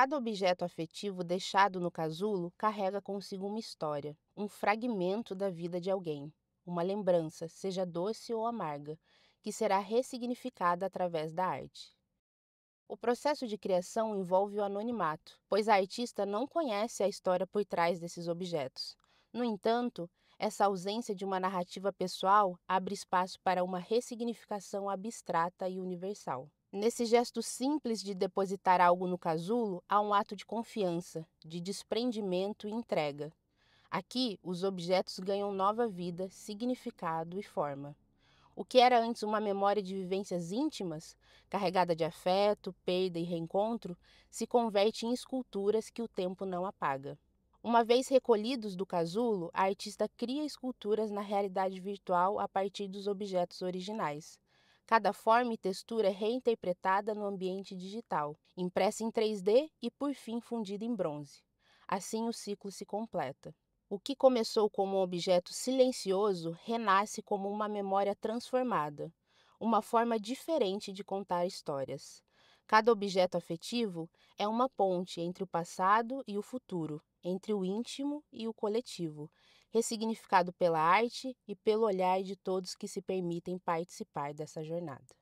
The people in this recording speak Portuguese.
Cada objeto afetivo deixado no casulo carrega consigo uma história, um fragmento da vida de alguém, uma lembrança, seja doce ou amarga, que será ressignificada através da arte. O processo de criação envolve o anonimato, pois a artista não conhece a história por trás desses objetos. No entanto, essa ausência de uma narrativa pessoal abre espaço para uma ressignificação abstrata e universal. Nesse gesto simples de depositar algo no casulo, há um ato de confiança, de desprendimento e entrega. Aqui, os objetos ganham nova vida, significado e forma. O que era antes uma memória de vivências íntimas, carregada de afeto, perda e reencontro, se converte em esculturas que o tempo não apaga. Uma vez recolhidos do casulo, a artista cria esculturas na realidade virtual a partir dos objetos originais. Cada forma e textura é reinterpretada no ambiente digital, impressa em 3D e por fim fundida em bronze. Assim o ciclo se completa. O que começou como um objeto silencioso renasce como uma memória transformada, uma forma diferente de contar histórias. Cada objeto afetivo é uma ponte entre o passado e o futuro, entre o íntimo e o coletivo, ressignificado pela arte e pelo olhar de todos que se permitem participar dessa jornada.